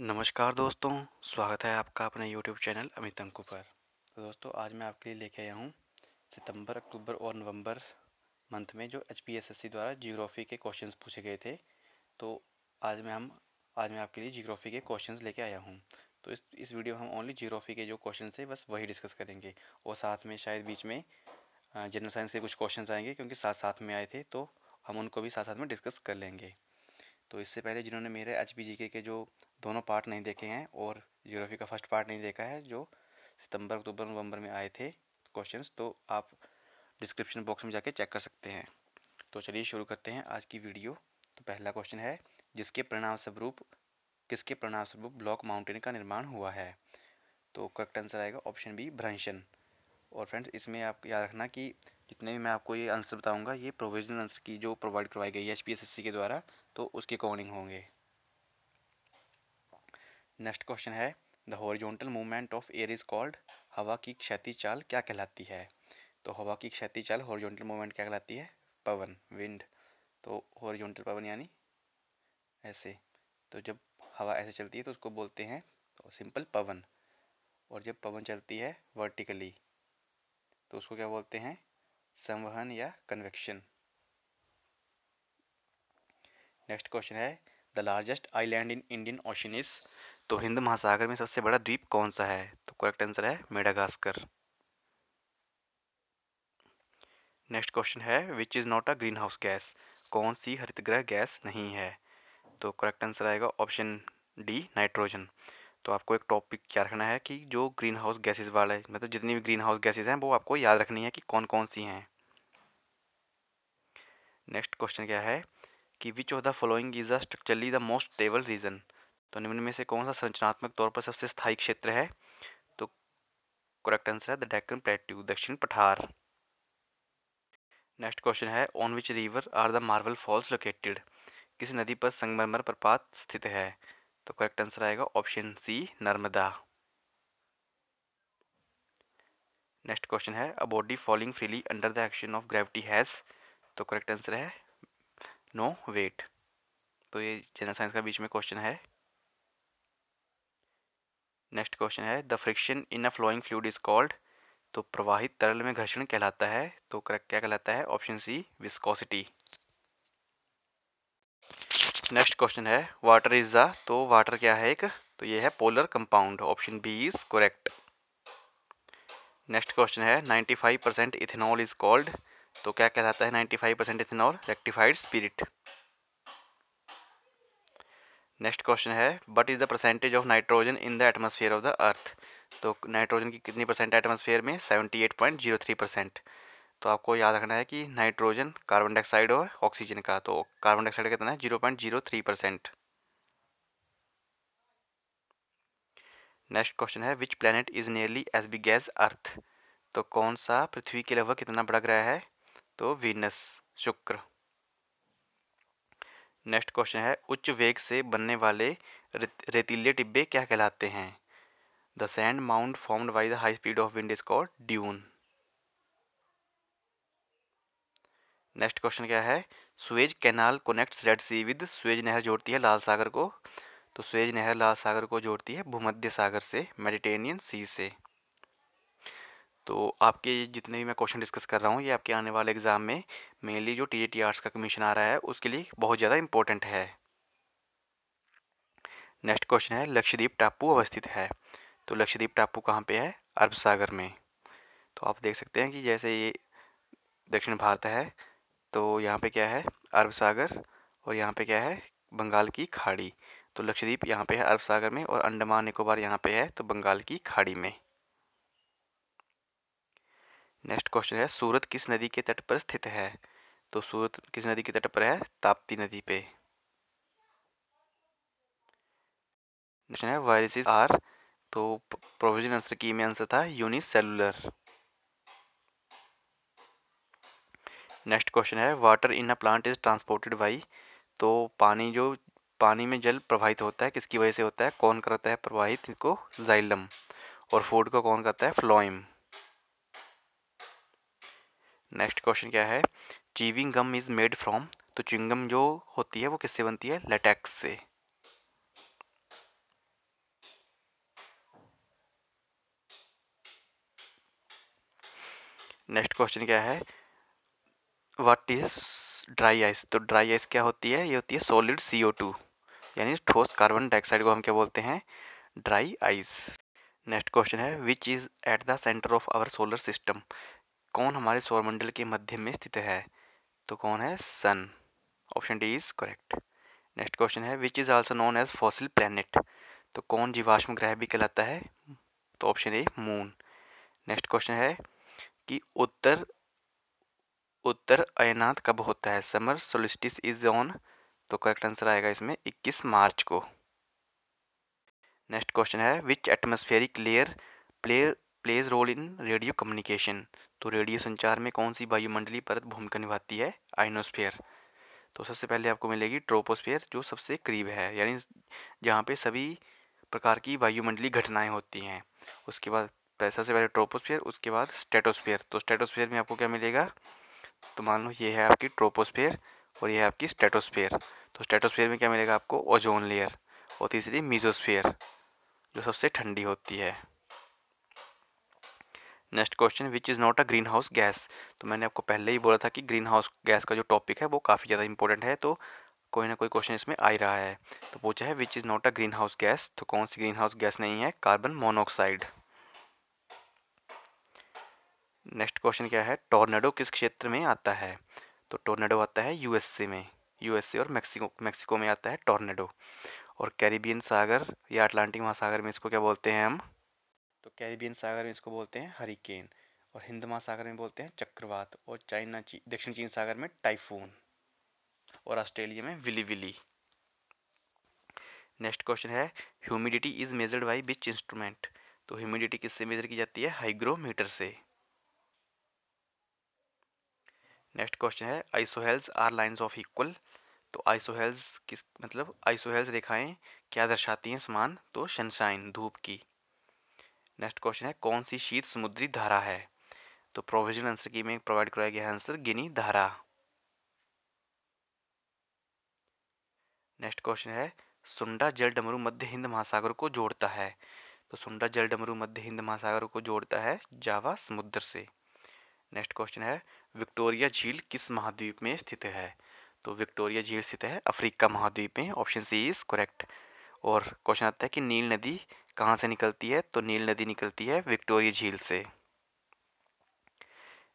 नमस्कार दोस्तों स्वागत है आपका अपने यूट्यूब चैनल अमित अंकु पर तो दोस्तों आज मैं आपके लिए लेके आया हूँ सितंबर अक्टूबर और नवंबर मंथ में जो H P S S C द्वारा जियोग्राफी के क्वेश्चंस पूछे गए थे तो आज मैं हम आज मैं आपके लिए जियोग्राफी के क्वेश्चंस लेके आया हूँ तो इस इस वीडियो में हम ओनली जियोग्राफी के जो क्वेश्चन है बस वही डिस्कस करेंगे और साथ में शायद बीच में जनरल साइंस के कुछ क्वेश्चन आएंगे क्योंकि साथ साथ में आए थे तो हम उनको भी साथ साथ में डिस्कस कर लेंगे तो इससे पहले जिन्होंने मेरे एच पी के जो दोनों पार्ट नहीं देखे हैं और जियोग्राफी का फर्स्ट पार्ट नहीं देखा है जो सितंबर अक्टूबर नवंबर में आए थे क्वेश्चंस तो आप डिस्क्रिप्शन बॉक्स में जाके चेक कर सकते हैं तो चलिए शुरू करते हैं आज की वीडियो तो पहला क्वेश्चन है जिसके परिणाम स्वरूप किसके परिणाम स्वरूप ब्लॉक माउंटेन का निर्माण हुआ है तो करेक्ट आंसर आएगा ऑप्शन बी भ्रंशन और फ्रेंड्स इसमें आप याद रखना कि जितने भी मैं आपको ये आंसर बताऊंगा ये प्रोविजनल आंसर की जो प्रोवाइड करवाई गई है एच के द्वारा तो उसके अकॉर्डिंग होंगे नेक्स्ट क्वेश्चन है the horizontal movement of air is called हवा की क्षैतिज चाल क्या कहलाती है तो हवा की क्षैतिज चाल हॉरिजॉन्टल मूवमेंट क्या कहलाती है पवन विंड तो हॉरिजॉन्टल पवन यानी ऐसे तो जब हवा ऐसे चलती है तो उसको बोलते हैं तो सिंपल पवन और जब पवन चलती है वर्टिकली तो उसको क्या बोलते हैं संवहन या कन्वेक्शन नेक्स्ट क्वेश्चन है the largest island in Indian Ocean is तो हिंद महासागर में सबसे बड़ा द्वीप कौन सा है तो करेक्ट आंसर है मेडागास्कर नेक्स्ट क्वेश्चन है which is not a greenhouse gas कौन सी हरितगृह गैस नहीं है तो करेक्ट आंसर आएगा ऑप्शन डी नाइट्रोजन तो आपको एक टॉपिक क्या रखना है कि जो ग्रीन हाउस गैसेज वाले मतलब जितनी भी ग्रीन हाउस गैसेज हैं वो आपको याद रखनी है कि कौन कौन सी हैं नेक्स्ट क्वेश्चन क्या है कि which of the following is the structurally the most stable region तो निम्न में से कौन सा संरचनात्मक तौर पर सबसे स्थायी क्षेत्र है तो करेक्ट आंसर है द डेक्कन प्लेट्यू दक्षिण पठार नेक्स्ट क्वेश्चन है on which river are the marble falls located किस नदी पर संगमरमर प्रपात स्थित है तो करेक्ट आंसर आएगा option C Narmada next question है a body falling freely under the action of gravity has तो करेक्ट आंसर है नो वेट तो ये जनरल साइंस का बीच में क्वेश्चन है नेक्स्ट क्वेश्चन है the friction in a flowing fluid is called तो प्रवाहित तरल में घर्षण कहलाता है तो करेक्ट क्या कहलाता है option C viscosity next question है वाटर इज़ द तो वाटर क्या है एक तो ये है polar compound option B is correct next question है 95 परसेंट इथेनॉल इज़ कॉल्ड तो क्या कहलाता है 95 percent ethanol rectified spirit next question है what is the percentage of nitrogen in the atmosphere of the earth तो नाइट्रोजन की कितनी percent atmosphere में 78.03 परसेंट तो आपको याद रखना है कि नाइट्रोजन कार्बन डाइऑक्साइड और ऑक्सीजन का तो कार्बन डाइऑक्साइड कितना है zero point zero three percent next question है which planet is nearly as big as earth तो कौन सा पृथ्वी के लगभग कितना बड़ा ग्रह है तो वीनस शुक्र नेक्स्ट क्वेश्चन है उच्च वेग से बनने वाले रेतीले टिब्बे क्या कहलाते हैं the sand mount formed by the high speed of wind is called dune next question क्या है Suez canal connects Red Sea with Suez नहर जोड़ती है लाल सागर को तो स्वेज नहर लाल सागर को जोड़ती है भूमध्य सागर से मेडिटेनियन सी से तो आपके जितने भी मैं क्वेश्चन डिस्कस कर रहा हूँ ये आपके आने वाले एग्ज़ाम में मेनली जो टी ए टी आर्ट्स का कमीशन आ रहा है उसके लिए बहुत ज़्यादा इम्पोर्टेंट है नेक्स्ट क्वेश्चन है लक्षद्वीप टापू अवस्थित है तो लक्षद्वीप टापू कहाँ पे है अरब सागर में तो आप देख सकते हैं कि जैसे ये दक्षिण भारत है तो यहाँ पे क्या है अरब सागर और यहाँ पे क्या है बंगाल की खाड़ी तो लक्षद्वीप यहाँ पे है अरब सागर में और अंडमान निकोबार यहाँ पे है तो बंगाल की खाड़ी में नेक्स्ट क्वेश्चन है सूरत किस नदी के तट पर स्थित है तो सूरत किस नदी के तट पर है ताप्ती नदी पे क्वेश्चन है वायरसेस आर तो प्रोविजन आंसर की में आंसर था यूनिसेलुलर नेक्स्ट क्वेश्चन है water in a plant is transported by तो पानी जो पानी में जल प्रवाहित होता है किसकी वजह से होता है कौन करता है प्रवाहित इसको जाइलम और फूड को कौन करता है फ्लोइम नेक्स्ट क्वेश्चन क्या है chewing gum is made from तो चिंगम जो होती है वो किससे बनती है लेटेक्स से नेक्स्ट क्वेश्चन क्या है व्हाट इज ड्राई आइस तो ड्राई आइस क्या होती है ये होती है सॉलिड सी ओ टू यानी ठोस कार्बन डाइऑक्साइड को हम क्या बोलते हैं ड्राई आइस नेक्स्ट क्वेश्चन है which is at the centre of our solar system कौन हमारे सौरमंडल के मध्य में स्थित है तो कौन है sun option D is correct next question है which is also known as fossil planet तो कौन जीवाश्म ग्रह भी कहलाता है तो option A moon next question है कि उत्तर उत्तर अयनाथ कब होता है समर सोलिस्टिस इज ऑन तो करेक्ट आंसर आएगा इसमें 21 मार्च को नेक्स्ट क्वेश्चन है which atmospheric layer play plays role in radio communication तो रेडियो संचार में कौन सी वायुमंडलीय परत भूमिका निभाती है आइनोस्फेयर तो सबसे पहले आपको मिलेगी ट्रोपोस्फेयर जो सबसे करीब है यानी जहाँ पे सभी प्रकार की वायुमंडलीय घटनाएं होती हैं उसके बाद सबसे पहले ट्रोपोस्फेयर उसके बाद स्टेटोस्फेयर तो स्टेटोस्फेयर में आपको क्या मिलेगा तो मान लो ये है आपकी ट्रोपोस्फेयर और ये है आपकी स्टेटोस्फेयर तो स्टेटोस्फेयर में क्या मिलेगा आपको ओजोन लेयर और तीसरी मीजोस्फेयर जो सबसे ठंडी होती है next question which is not a greenhouse gas तो मैंने आपको पहले ही बोला था कि ग्रीन हाउस गैस का जो टॉपिक है वो काफ़ी ज़्यादा इंपॉर्टेंट है तो कोई ना कोई क्वेश्चन इसमें आ ही रहा है तो पूछा है which is not a greenhouse gas तो कौन सी ग्रीन हाउस गैस नहीं है कार्बन मोनोऑक्साइड नेक्स्ट क्वेश्चन क्या है टोर्नेडो किस क्षेत्र में आता है तो टोर्नेडो आता है यूएसए में यूएसए और मैक्सिको मैक्सिको में आता है टोर्नेडो और कैरिबियन सागर या अटलांटिक महासागर में इसको क्या बोलते हैं हम तो कैरिबियन सागर में इसको बोलते हैं हरिकेन और हिंद महासागर में बोलते हैं चक्रवात और चाइना ची, दक्षिण चीन सागर में टाइफून और ऑस्ट्रेलिया में विली विली नेक्स्ट क्वेश्चन है humidity is measured by which instrument तो ह्यूमिडिटी किससे मेजर की जाती है हाइग्रोमीटर से नेक्स्ट क्वेश्चन है isohels are lines of equal तो आइसोहेल्स किस मतलब आइसोहेल्स रेखाएं क्या दर्शाती हैं समान तो सनशाइन धूप की नेक्स्ट क्वेश्चन है कौन सी शीत समुद्री धारा है तो प्रोविजनल आंसर की में प्रोवाइड कराया गया आंसर गिनी धारा नेक्स्ट क्वेश्चन है सुंडा जल डमरू मध्य हिंद महासागर को जोड़ता है तो सुंडा जल डमरू मध्य हिंद महासागर को जोड़ता है जावा समुद्र से नेक्स्ट क्वेश्चन है विक्टोरिया झील किस महाद्वीप में स्थित है तो विक्टोरिया झील स्थित है अफ्रीका महाद्वीप में ऑप्शन सी इज़ करेक्ट और क्वेश्चन आता है कि नील नदी कहाँ से निकलती है तो नील नदी निकलती है विक्टोरिया झील से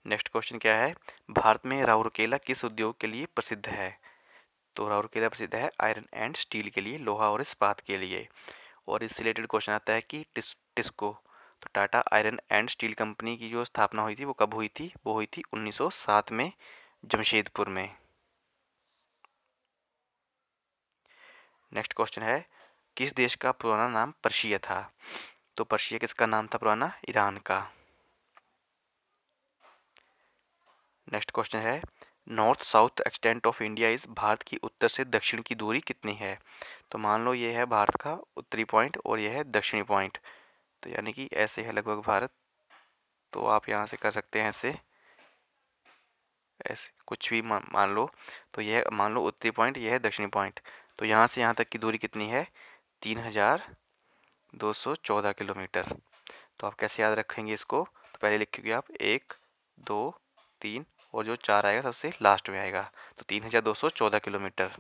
नेक्स्ट क्वेश्चन क्या है भारत में राउरकेला किस उद्योग के लिए प्रसिद्ध है तो राउरकेला प्रसिद्ध है आयरन एंड स्टील के लिए लोहा और इस्पात के लिए और इससे रिलेटेड क्वेश्चन आता है कि टिस टिस्को तो Tata iron and steel company की जो स्थापना हुई थी वो कब हुई थी वो हुई थी 1907 में जमशेदपुर में नेक्स्ट क्वेश्चन है किस देश का पुराना नाम पर्शिया था तो पर्शिया किसका नाम था पुराना ईरान का नेक्स्ट क्वेश्चन है north south extent of India इस भारत की उत्तर से दक्षिण की दूरी कितनी है तो मान लो ये है भारत का उत्तरी पॉइंट और यह है दक्षिणी पॉइंट तो यानी कि ऐसे है लगभग भारत तो आप यहाँ से कर सकते हैं ऐसे ऐसे कुछ भी मान लो तो यह मान लो उत्तरी पॉइंट यह है दक्षिणी पॉइंट तो यहाँ से यहाँ तक की दूरी कितनी है तीन हज़ार दो सौ चौदह किलोमीटर तो आप कैसे याद रखेंगे इसको तो पहले लिखेंगे आप एक दो तीन और जो चार आएगा सबसे लास्ट में आएगा तो तीन हज़ार दो सौ चौदह किलोमीटर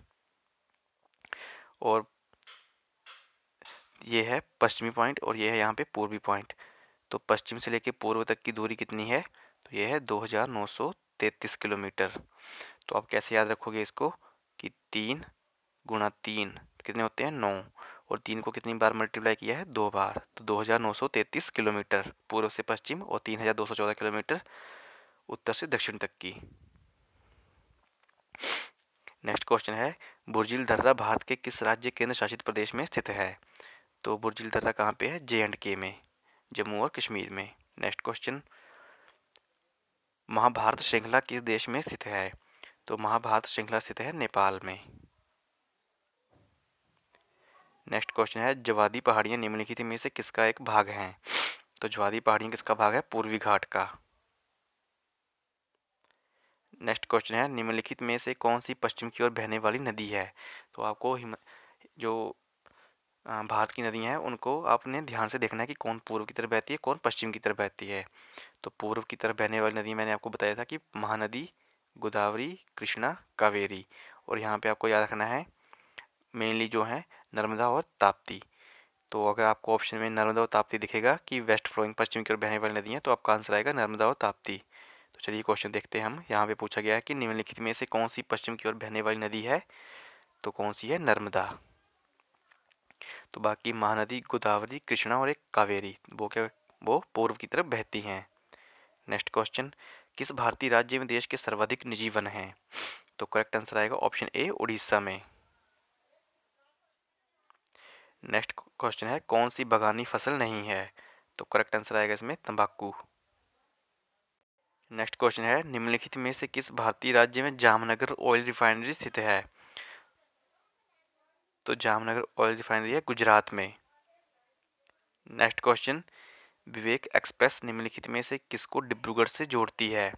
और ये है पश्चिमी पॉइंट और ये है यहाँ पे पूर्वी पॉइंट तो पश्चिम से लेके पूर्व तक की दूरी कितनी है तो ये है 2933 किलोमीटर तो आप कैसे याद रखोगे इसको कि तीन गुणा तीन कितने होते हैं नौ और तीन को कितनी बार मल्टीप्लाई किया है दो बार तो 2933 किलोमीटर पूर्व से पश्चिम और 3214 किलोमीटर उत्तर से दक्षिण तक की नेक्स्ट क्वेश्चन है बुर्जिल दर्रा भारत के किस राज्य केंद्र शासित प्रदेश में स्थित है तो बुरजिल दर्रा कहाँ पे है जे एंड के में जम्मू और कश्मीर में नेक्स्ट क्वेश्चन महाभारत श्रृंखला किस देश में स्थित है तो महाभारत श्रृंखला स्थित है नेपाल में नेक्स्ट क्वेश्चन है जवादी पहाड़ियाँ निम्नलिखित में से किसका एक भाग है तो जवादी पहाड़ियाँ किसका भाग है पूर्वी घाट का नेक्स्ट क्वेश्चन है निम्नलिखित में से कौन सी पश्चिम की ओर बहने वाली नदी है तो आपको जो भारत की नदियाँ हैं उनको आपने ध्यान से देखना है कि कौन पूर्व की तरफ बहती है कौन पश्चिम की तरफ बहती है तो पूर्व की तरफ बहने वाली नदी मैंने आपको बताया था कि महानदी गोदावरी कृष्णा कावेरी और यहाँ पे आपको याद रखना है मेनली जो है नर्मदा और ताप्ती तो अगर आपको ऑप्शन में नर्मदा और ताप्ती दिखेगा कि वेस्ट फ्लोइंग पश्चिम की ओर बहने वाली नदी है तो आपका आंसर आएगा नर्मदा और ताप्ती तो चलिए क्वेश्चन देखते हैं हम यहाँ पे पूछा गया है कि निम्नलिखित में से कौन सी पश्चिम की ओर बहने वाली नदी है तो कौन सी है नर्मदा तो बाकी महानदी गोदावरी कृष्णा और एक कावेरी वो क्या वो पूर्व की तरफ बहती हैं नेक्स्ट क्वेश्चन किस भारतीय राज्य में देश के सर्वाधिक निजी वन हैं तो करेक्ट आंसर आएगा ऑप्शन ए उड़ीसा में नेक्स्ट क्वेश्चन है कौन सी बगानी फसल नहीं है तो करेक्ट आंसर आएगा इसमें तंबाकू नेक्स्ट क्वेश्चन है निम्नलिखित में से किस भारतीय राज्य में जामनगर ऑयल रिफाइनरी स्थित है तो जामनगर ऑयल रिफाइनरी है गुजरात में नेक्स्ट क्वेश्चन विवेक एक्सप्रेस निम्नलिखित में से किसको डिब्रूगढ़ से जोड़ती है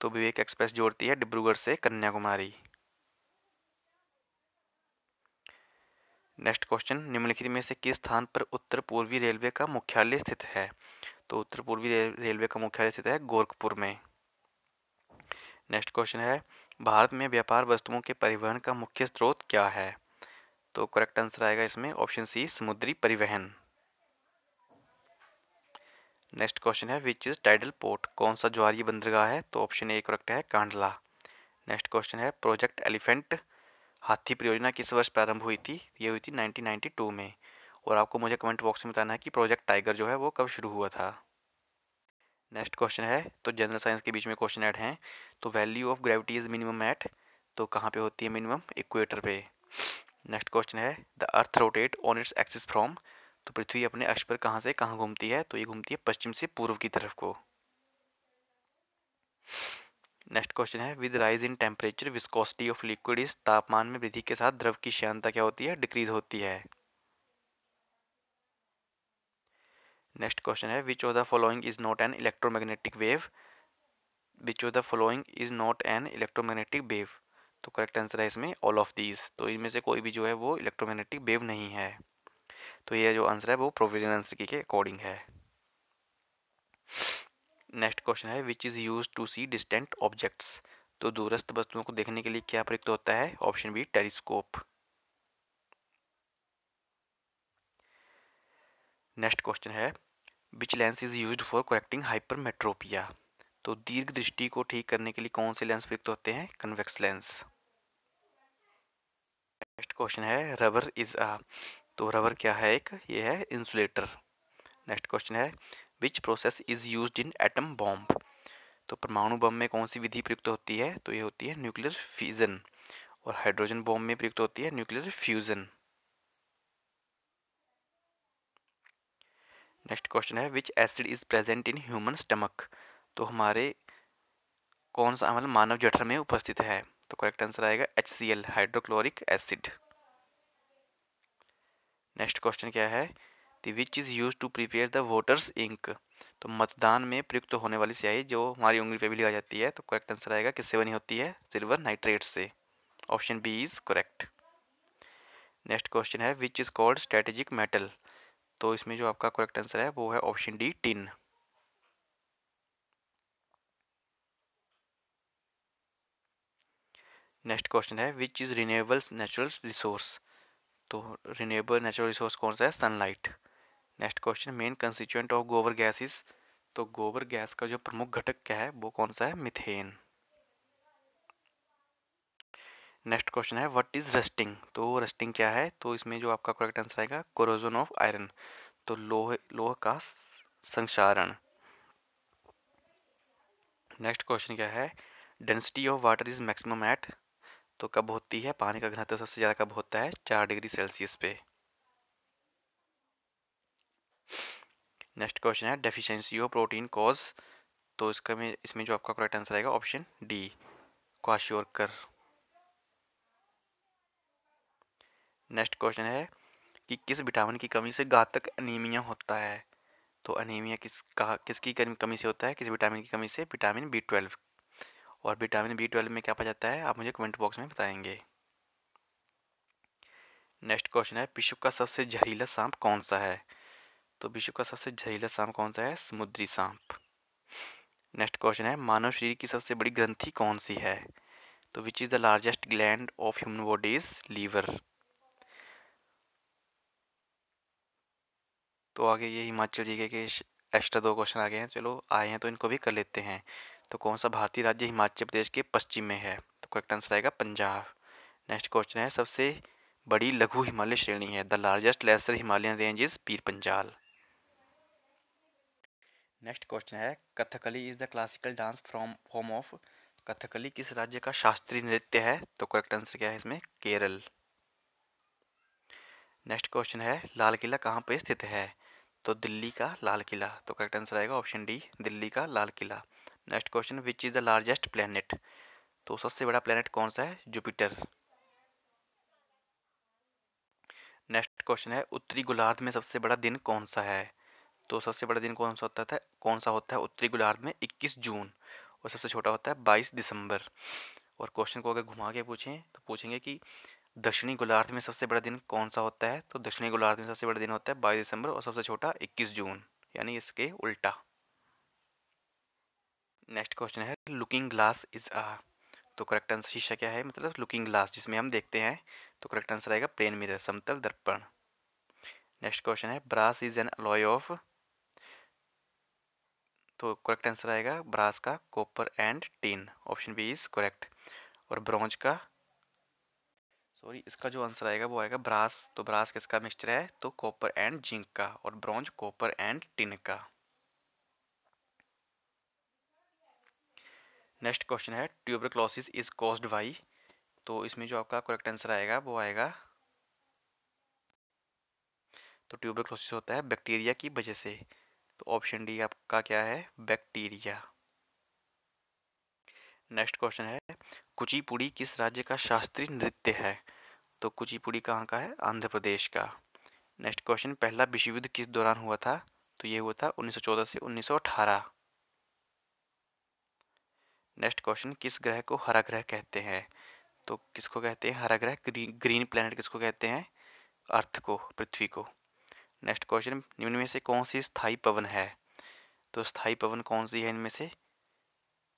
तो विवेक एक्सप्रेस जोड़ती है डिब्रूगढ़ से कन्याकुमारी नेक्स्ट क्वेश्चन निम्नलिखित में से किस स्थान पर उत्तर पूर्वी रेलवे का मुख्यालय स्थित है तो उत्तर पूर्वी रेलवे का मुख्यालय स्थित है गोरखपुर में नेक्स्ट क्वेश्चन है भारत में व्यापार वस्तुओं के परिवहन का मुख्य स्रोत क्या है तो करेक्ट आंसर आएगा इसमें ऑप्शन सी समुद्री परिवहन नेक्स्ट क्वेश्चन है विच इज़ टाइडल पोर्ट कौन सा ज्वारी बंदरगाह है तो ऑप्शन ए करेक्ट है कांडला नेक्स्ट क्वेश्चन है प्रोजेक्ट एलिफेंट हाथी परियोजना किस वर्ष प्रारंभ हुई थी ये हुई थी 1992 में और आपको मुझे कमेंट बॉक्स में बताना है कि प्रोजेक्ट टाइगर जो है वो कब शुरू हुआ था नेक्स्ट क्वेश्चन है तो जनरल साइंस के बीच में क्वेश्चन ऐड हैं तो value of gravity is minimum at तो कहाँ पे होती है मिनिमम इक्वेटर पे नेक्स्ट क्वेश्चन है the earth rotate on its axis from तो पृथ्वी अपने अक्ष पर कहाँ से कहाँ घूमती है तो ये घूमती है पश्चिम से पूर्व की तरफ को नेक्स्ट क्वेश्चन है with rise in temperature viscosity of liquid इस तापमान में वृद्धि के साथ द्रव की श्यानता क्या होती है डिक्रीज होती है नेक्स्ट क्वेश्चन है which of the following is not an electromagnetic wave which of the following is not an electromagnetic wave तो करेक्ट आंसर है इसमें ऑल ऑफ दीज तो इनमें से कोई भी जो है वो इलेक्ट्रोमैग्नेटिक वेव नहीं है तो ये जो आंसर है वो प्रोविजन आंसर की के अकॉर्डिंग है नेक्स्ट क्वेश्चन है which is use to see distant objects तो दूरस्थ वस्तुओं को देखने के लिए क्या प्रयुक्त होता है option B telescope next question है which lens is use for correcting hypermetropia तो दीर्घ दृष्टि को ठीक करने के लिए कौन से लेंस प्रयुक्त होते हैं कन्वेक्स लेंस नेक्स्ट क्वेश्चन है रबर इज़ अ तो रबर क्या है एक ये है इंसुलेटर नेक्स्ट क्वेश्चन है which process is use in atom bomb तो परमाणु बम में कौन सी विधि प्रयुक्त होती है तो ये होती है न्यूक्लियर फ्यूज़न और हाइड्रोजन बॉम्ब में प्रयुक्त होती है न्यूक्लियर फ्यूज़न नेक्स्ट क्वेश्चन है which acid is present in human stomach तो हमारे कौन सा अमल मानव जठर में उपस्थित है तो करेक्ट आंसर आएगा H C L hydrochloric acid next question क्या है which which is use to prepare the voters ink तो मतदान में प्रयुक्त होने वाली स्याही जो हमारी उंगली पे भी लिखा जाती है तो करेक्ट आंसर आएगा किससे बनी होती है सिल्वर नाइट्रेट से option B is correct next question है which is called strategic metal तो इसमें जो आपका करेक्ट आंसर है वो है option D tin next question है which is renewable natural resource तो रिन्यूएबल नेचुरल रिसोर्स कौन सा है sunlight next question main constituent of gobar gas is तो गोबर गैस का जो प्रमुख घटक क्या है वो कौन सा है मिथेन नेक्स्ट क्वेश्चन है व्हाट इज़ रस्टिंग तो रस्टिंग क्या है तो इसमें जो आपका करेक्ट आंसर आएगा कोरोजन ऑफ आयरन तो लोहे लोह का संसारण नेक्स्ट क्वेश्चन क्या है density of water is maximum at तो कब होती है पानी का घनत्व सबसे ज़्यादा कब होता है चार डिग्री सेल्सियस पे नेक्स्ट क्वेश्चन है डेफिशिएंसी ऑफ प्रोटीन कॉज तो इसका में इसमें जो आपका करेक्ट आंसर आएगा option D kwashiorkor next question है कि किस विटामिन की कमी से घातक अनीमिया होता है तो अनीमिया किस कहा किसकी कमी से होता है किस विटामिन की कमी से विटामिन बी ट्वेल्व और विटामिन बी ट्वेल्व में क्या पाया जाता है आप मुझे कमेंट बॉक्स में बताएंगे नेक्स्ट क्वेश्चन है विश्व का सबसे जहरीला सांप कौन सा है तो विश्व का सबसे जहरीला सांप कौन सा है समुद्री सांप नेक्स्ट क्वेश्चन है मानव शरीर की सबसे बड़ी ग्रंथि कौन सी है तो which is the largest gland of human body is liver तो आगे ये हिमाचल जी के एक्स्ट्रा दो क्वेश्चन आ गए हैं चलो आए हैं तो इनको भी कर लेते हैं तो कौन सा भारतीय राज्य हिमाचल प्रदेश के पश्चिम में है तो करेक्ट आंसर आएगा पंजाब नेक्स्ट क्वेश्चन है सबसे बड़ी लघु हिमालय श्रेणी है the largest lesser Himalayan range is Pir Panjal next question है Kathakali is the classical dance from form of Kathakali किस राज्य का शास्त्रीय नृत्य है तो करेक्ट आंसर क्या है इसमें केरल नेक्स्ट क्वेश्चन है लाल किला कहाँ पर स्थित है तो दिल्ली का लाल किला तो करेक्ट आंसर आएगा ऑप्शन डी दिल्ली का लाल किला next question which is the largest planet तो सबसे बड़ा प्लानट कौन सा है जुपिटर नेक्स्ट क्वेश्चन है उत्तरी गोलार्ध में सबसे बड़ा दिन कौन सा है तो सबसे बड़ा दिन कौन सा होता था कौन सा होता है उत्तरी गोलार्ध में 21 जून और सबसे छोटा होता है 22 दिसंबर और क्वेश्चन को अगर घुमा के पूछें तो पूछेंगे कि दक्षिणी गोलार्ध में सबसे बड़ा दिन कौन सा होता है तो दक्षिणी गोलार्ध में सबसे बड़ा दिन होता है बाईस दिसंबर और सबसे छोटा इक्कीस जून यानी इसके उल्टा नेक्स्ट क्वेश्चन है लुकिंग ग्लास इज़ अ तो करेक्ट आंसर शीशा क्या है मतलब लुकिंग ग्लास जिसमें हम देखते हैं तो करेक्ट आंसर आएगा प्लेन मिरर समतल दर्पण नेक्स्ट क्वेश्चन है brass is an alloy of तो करेक्ट आंसर आएगा ब्रास का copper and tin option B is correct और ब्रॉन्ज का सॉरी इसका जो आंसर आएगा वो आएगा ब्रास तो ब्रास किसका मिक्सचर है तो कॉपर एंड जिंक का और ब्रॉन्ज कॉपर एंड टिन का नेक्स्ट क्वेश्चन है tuberculosis is caused by तो इसमें जो आपका करेक्ट आंसर आएगा वो आएगा तो क्लॉसिस होता है बैक्टीरिया की वजह से तो ऑप्शन डी आपका क्या है बैक्टीरिया नेक्स्ट क्वेश्चन है कुचिपुड़ी किस राज्य का शास्त्रीय नृत्य है तो कुचिपुड़ी कहाँ का है आंध्र प्रदेश का नेक्स्ट क्वेश्चन पहला विश्व युद्ध किस दौरान हुआ था तो ये हुआ था 1914 से 1918 नेक्स्ट क्वेश्चन किस ग्रह को हरा ग्रह कहते हैं तो किसको कहते हैं हरा ग्रह ग्रीन ग्रीन किसको कहते हैं अर्थ को पृथ्वी को नेक्स्ट क्वेश्चन निम्न में से कौन सी स्थाई पवन है तो स्थाई पवन कौन सी है इनमें से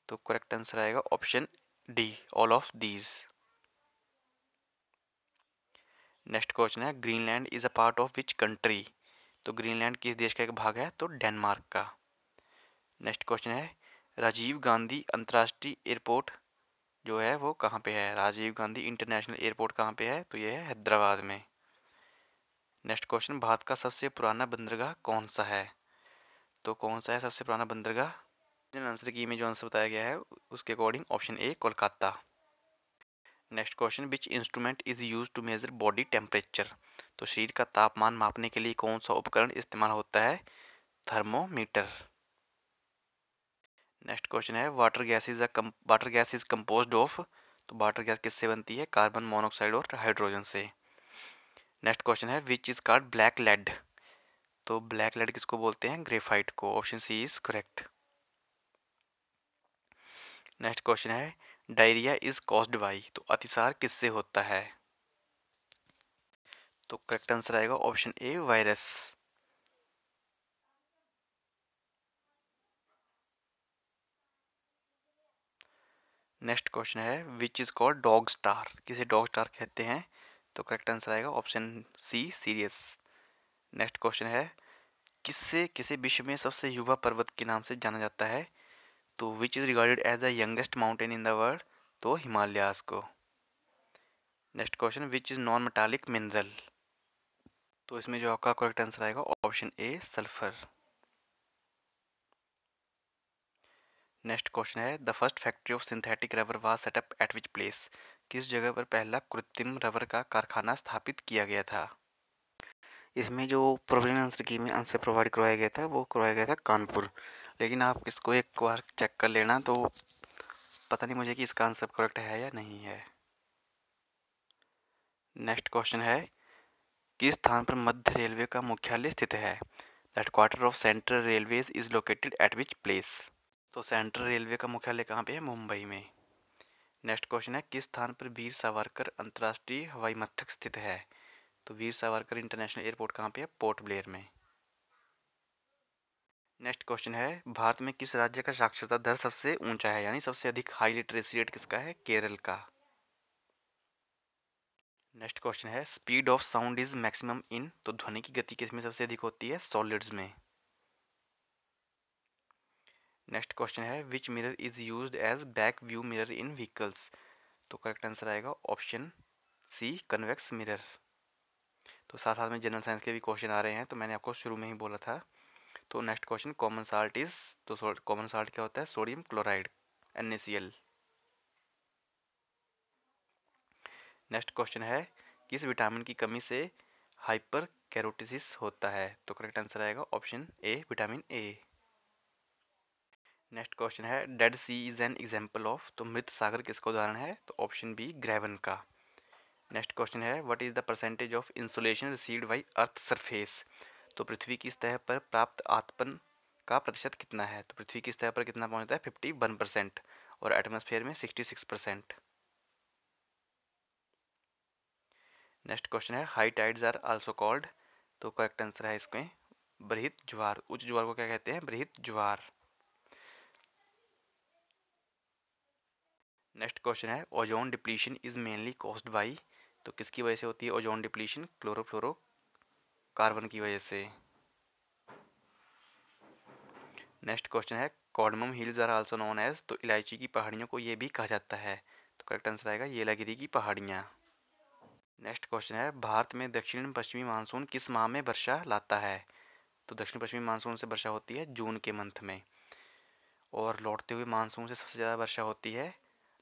तो करेक्ट आंसर आएगा option D all of these next question है Greenland is a part of which country तो ग्रीनलैंड किस देश का एक भाग है तो डेनमार्क का नेक्स्ट क्वेश्चन है राजीव गांधी अंतर्राष्ट्रीय एयरपोर्ट जो है वो कहाँ पे है राजीव गांधी इंटरनेशनल एयरपोर्ट कहाँ पे है तो ये है हैदराबाद में नेक्स्ट क्वेश्चन भारत का सबसे पुराना बंदरगाह कौन सा है तो कौन सा है सबसे पुराना बंदरगाह जिन आंसर की में जो आंसर बताया गया है उसके according option A Kolkata next question which instrument is use to measure body temperature तो शरीर का तापमान मापने के लिए कौन सा उपकरण इस्तेमाल होता है थर्मोमीटर नेक्स्ट क्वेश्चन है water gas is water gas is compose of तो वाटर गैस किससे बनती है कार्बन मोनोक्साइड और हाइड्रोजन से नेक्स्ट क्वेश्चन है which is called black lead तो ब्लैक लेड किसको बोलते हैं ग्रेफाइट को option C is correct next question है डायरिया इज़ कॉस्ड बाई तो अतिसार किससे होता है तो करेक्ट आंसर आएगा option A virus next question है which is called dog star किसे डॉग स्टार कहते हैं तो करेक्ट आंसर आएगा option C Sirius next question है किससे किसे विश्व में सबसे युवा पर्वत के नाम से जाना जाता है तो which is regarded as the youngest mountain in the world तो हिमालयास को next question which is non metallic mineral तो इसमें जो आपका करेक्ट आंसर आएगा option A sulphur next question है the first factory of synthetic rubber was set up at which place किस जगह पर पहला कृत्रिम रबर का कारखाना स्थापित किया गया था इसमें जो प्रोविजन आंसर की में आंसर प्रोवाइड करवाया गया था वो करवाया गया था कानपुर लेकिन आप इसको एक बार चेक कर लेना तो पता नहीं मुझे कि इसका आंसर करेक्ट है या नहीं है नेक्स्ट क्वेश्चन है किस स्थान पर मध्य रेलवे का मुख्यालय स्थित है the headquarter of central railways is located at which place तो सेंट्रल रेलवे का मुख्यालय कहाँ पे है मुंबई में नेक्स्ट क्वेश्चन है किस स्थान पर वीर सावरकर अंतर्राष्ट्रीय हवाई मथक स्थित है तो वीर सावरकर इंटरनेशनल एयरपोर्ट कहाँ पे है पोर्ट ब्लेयर में नेक्स्ट क्वेश्चन है भारत में किस राज्य का साक्षरता दर सबसे ऊंचा है यानी सबसे अधिक हाई लिटरेसी रेट किसका है केरल का नेक्स्ट क्वेश्चन है speed of sound is maximum in तो ध्वनि की गति किसमें सबसे अधिक होती है सॉलिड्स में नेक्स्ट क्वेश्चन है which mirror is use as back view mirror in vehicles तो करेक्ट आंसर आएगा ऑप्शन सी कन्वेक्स मिरर तो साथ साथ में जनरल साइंस के भी क्वेश्चन आ रहे हैं तो मैंने आपको शुरू में ही बोला था तो next question common salt is तो कॉमन साल्ट क्या होता है sodium chloride an next question है किस विटामिन की कमी से हाइपर कैरोटिसिस होता है तो करेक्ट आंसर आएगा option A vitamin A next question है Dead Sea is an example of तो मृत सागर किसका उदाहरण है तो ऑप्शन बी ग्रेवन का नेक्स्ट क्वेश्चन है what is the percentage of insulation received by earth surface तो पृथ्वी की सतह पर प्राप्त आत्पन का प्रतिशत कितना है तो पृथ्वी की सतह पर कितना पहुंचता है फिफ्टी वन परसेंट और एटमोसफेयर में sixty six percent next question है high tides are also called तो करेक्ट आंसर है इसमें बृहित ज्वार उच्च ज्वार को क्या कहते हैं बृहित ज्वार नेक्स्ट क्वेश्चन है ozone depletion is mainly caused by तो किसकी वजह से होती है ओजोन डिप्लीशन क्लोरोफ्लोरो कार्बन की वजह से नेक्स्ट क्वेश्चन है Cardamom Hills are also known as तो इलायची की पहाड़ियों को ये भी कहा जाता है तो करेक्ट आंसर आएगा येलागिरी की पहाड़ियाँ नेक्स्ट क्वेश्चन है भारत में दक्षिण पश्चिमी मानसून किस माह में वर्षा लाता है तो दक्षिण पश्चिमी मानसून से वर्षा होती है जून के मंथ में और लौटते हुए मानसून से सबसे ज़्यादा वर्षा होती है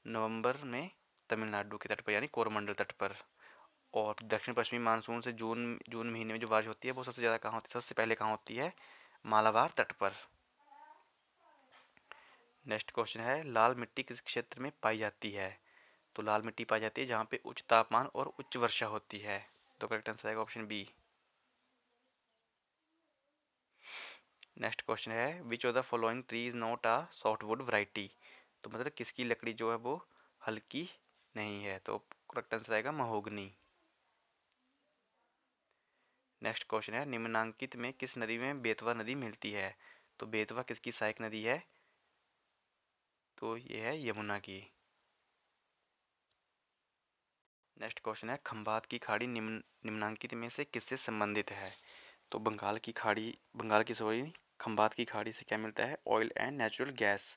नवंबर में तमिलनाडु के तट पर यानी कोरमंडल तट पर और दक्षिण पश्चिमी मानसून से जून जून महीने में जो बारिश होती है वो सबसे ज़्यादा कहाँ होती है सबसे पहले कहाँ होती है मालाबार तट पर नेक्स्ट क्वेश्चन है लाल मिट्टी किस क्षेत्र में पाई जाती है तो लाल मिट्टी पाई जाती है जहाँ पे उच्च तापमान और उच्च वर्षा होती है तो करेक्ट आंसर आएगा ऑप्शन बी नेक्स्ट क्वेश्चन है which of the following tree is not a softwood variety तो मतलब किसकी लकड़ी जो है वो हल्की नहीं है तो करेक्ट आंसर आएगा महोगनी नेक्स्ट क्वेश्चन है निम्नांकित में किस नदी में बेतवा नदी मिलती है तो बेतवा किसकी सहायक नदी है तो ये है यमुना की नेक्स्ट क्वेश्चन है खम्भात की खाड़ी निम्न निम्नांकित में से किससे संबंधित है तो बंगाल की खाड़ी बंगाल की सॉरी खम्भात की खाड़ी से क्या मिलता है ऑयल एंड नेचुरल गैस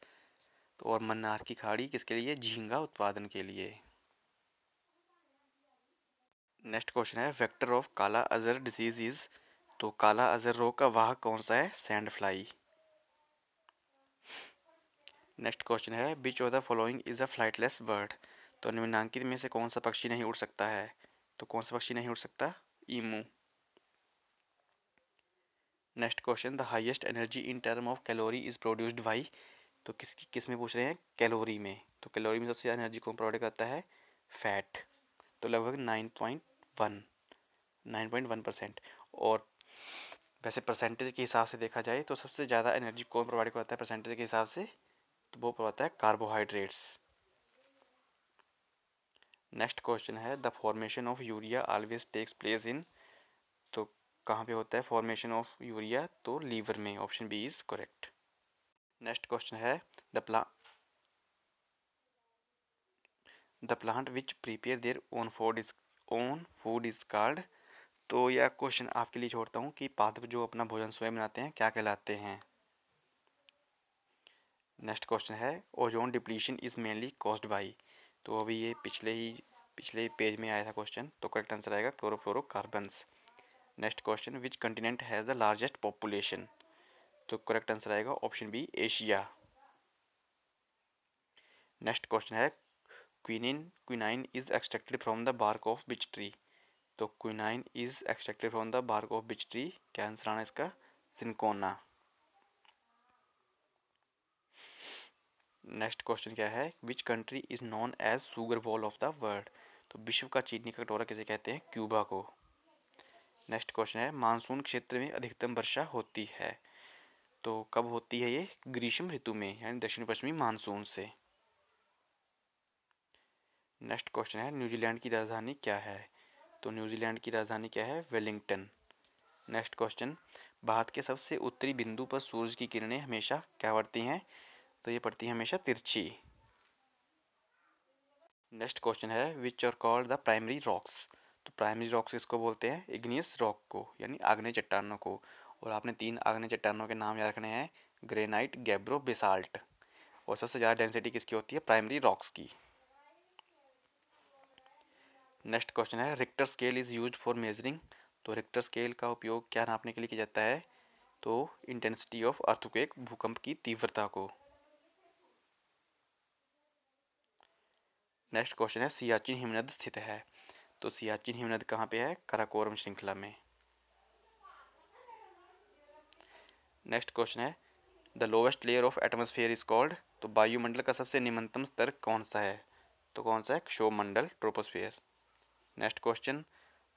तो और मन्नार की खाड़ी किसके लिए झींगा उत्पादन के लिए नेक्स्ट क्वेश्चन है vector of kala azar disease is तो काला अजर रोग का वाहक कौन सा है सैंड फ्लाई नेक्स्ट क्वेश्चन है which of the following is a flightless bird तो निम्नांकित में से कौन सा पक्षी नहीं उड़ सकता है तो कौन सा पक्षी नहीं उड़ सकता emu next question the highest energy in term of calorie is produced by तो किसकी किस में पूछ रहे हैं कैलोरी में तो कैलोरी में सबसे ज़्यादा एनर्जी कौन प्रोवाइड करता है फैट तो लगभग nine point one nine point one percent और वैसे परसेंटेज के हिसाब से देखा जाए तो सबसे ज़्यादा एनर्जी कौन प्रोवाइड करता है परसेंटेज के हिसाब से तो वो प्रोवाता है कार्बोहाइड्रेट्स नेक्स्ट क्वेश्चन है the formation of urea always takes place in तो कहाँ पे होता है फॉर्मेशन ऑफ यूरिया तो लीवर में option B is correct next question है the pla the plant which prepare their own food is own food is called तो यह क्वेश्चन आपके लिए छोड़ता हूँ कि पादप जो अपना भोजन स्वयं बनाते हैं क्या कहलाते हैं नेक्स्ट क्वेश्चन है ozone depletion is mainly caused by तो अभी ये पिछले ही पिछले पेज में आया था क्वेश्चन तो करेक्ट आंसर आएगा chlorofluorocarbons next question which continent has the largest population तो करेक्ट आंसर आएगा option B Asia next question है quinine quinine is extracted from the bark of which tree तो quinine is extracted from the bark of which tree क्या answer आना इसका cinchona next question क्या है which country is known as sugar bowl of the world तो विश्व का चीनी का कटोरा किसे कहते हैं क्यूबा को नेक्स्ट क्वेश्चन है मानसून क्षेत्र में अधिकतम वर्षा होती है तो कब होती है ये ग्रीष्म ऋतु में यानी दक्षिण पश्चिमी मानसून से नेक्स्ट क्वेश्चन है न्यूजीलैंड की राजधानी क्या है तो न्यूजीलैंड की राजधानी क्या है वेलिंगटन नेक्स्ट क्वेश्चन भारत के सबसे उत्तरी बिंदु पर सूरज की किरणें हमेशा क्या पड़ती हैं तो ये पड़ती हैं हमेशा तिरछी नेक्स्ट क्वेश्चन है which are called the primary rocks तो प्राइमरी रॉक्स इसको बोलते हैं इग्नियस रॉक को यानी आग्नेय चट्टानों को और आपने तीन आग्नेय चट्टानों के नाम याद रखने हैं ग्रेनाइट गैब्रो बेसाल्ट और सबसे ज़्यादा डेंसिटी किसकी होती है प्राइमरी रॉक्स की नेक्स्ट क्वेश्चन है Richter scale is use for measuring तो रिक्टर स्केल का उपयोग क्या नापने के लिए किया जाता है तो इंटेंसिटी ऑफ अर्थक्वेक भूकंप की तीव्रता को नेक्स्ट क्वेश्चन है सियाचिन हिमनद स्थित है तो सियाचिन हिमनद कहाँ पे है कराकोरम श्रृंखला में नेक्स्ट क्वेश्चन है the lowest layer of atmosphere is called तो वायुमंडल का सबसे निम्नतम स्तर कौन सा है तो कौन सा है क्षोभमंडल ट्रोपोस्फेयर नेक्स्ट क्वेश्चन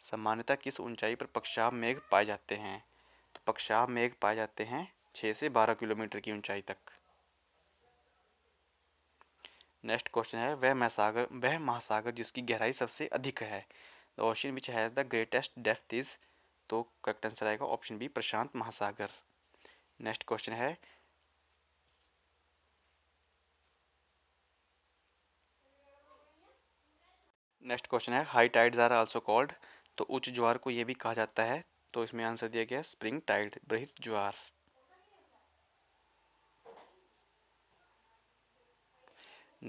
सामान्यता किस ऊंचाई पर पक्षाब मेघ पाए जाते हैं तो पक्षाब मेघ पाए जाते हैं छः से बारह किलोमीटर की ऊंचाई तक नेक्स्ट क्वेश्चन है वह महासागर वह महासागर जिसकी गहराई सबसे अधिक है the ocean which has the greatest depth is तो करेक्ट आंसर आएगा ऑप्शन बी प्रशांत महासागर नेक्स्ट क्वेश्चन है नेक्स्ट क्वेश्चन है high tides are also called तो उच्च ज्वार को यह भी कहा जाता है तो इसमें आंसर दिया गया स्प्रिंग टाइड बृहित ज्वार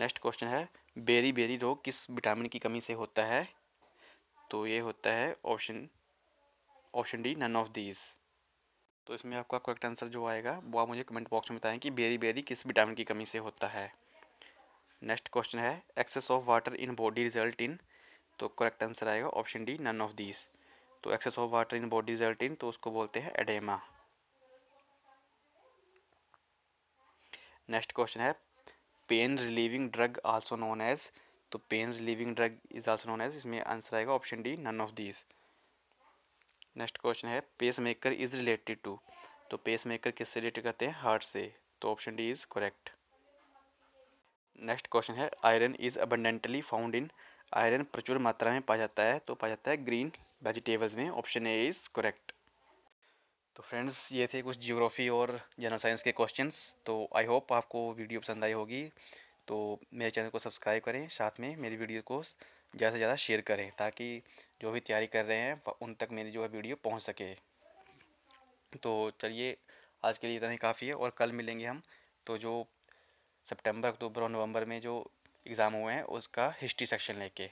नेक्स्ट क्वेश्चन है बेरी बेरी रोग किस विटामिन की कमी से होता है तो ये होता है option option D none of these तो इसमें आपका करेक्ट आंसर जो आएगा वो आप मुझे कमेंट बॉक्स में बताएं कि बेरी बेरी किस विटामिन की कमी से होता है नेक्स्ट क्वेश्चन है excess of water in body result in तो करेक्ट आंसर आएगा option D none of these तो excess of water in body result in तो उसको बोलते हैं एडेमा नेक्स्ट क्वेश्चन है pain relieving drug also known as तो pain relieving drug is also known as इसमें आंसर आएगा option D none of these next question है pacemaker is related to तो पेस मेकर किससे related करते हैं heart से तो option D is correct next question है iron is abundantly found in iron प्रचुर मात्रा में पाया जाता है तो पाया जाता है ग्रीन वेजिटेबल्स में ऑप्शन ए इज़ करेक्ट तो फ्रेंड्स ये थे कुछ जियोग्राफी और जनरल साइंस के क्वेश्चन तो आई होप आपको वीडियो पसंद आई होगी तो मेरे चैनल को सब्सक्राइब करें साथ में मेरी वीडियो को ज़्यादा से ज़्यादा शेयर करें ताकि जो भी तैयारी कर रहे हैं उन तक मेरी जो है वीडियो पहुंच सके तो चलिए आज के लिए इतना ही काफ़ी है और कल मिलेंगे हम तो जो सितंबर अक्टूबर और नवंबर में जो एग्ज़ाम हुए हैं उसका हिस्ट्री सेक्शन लेके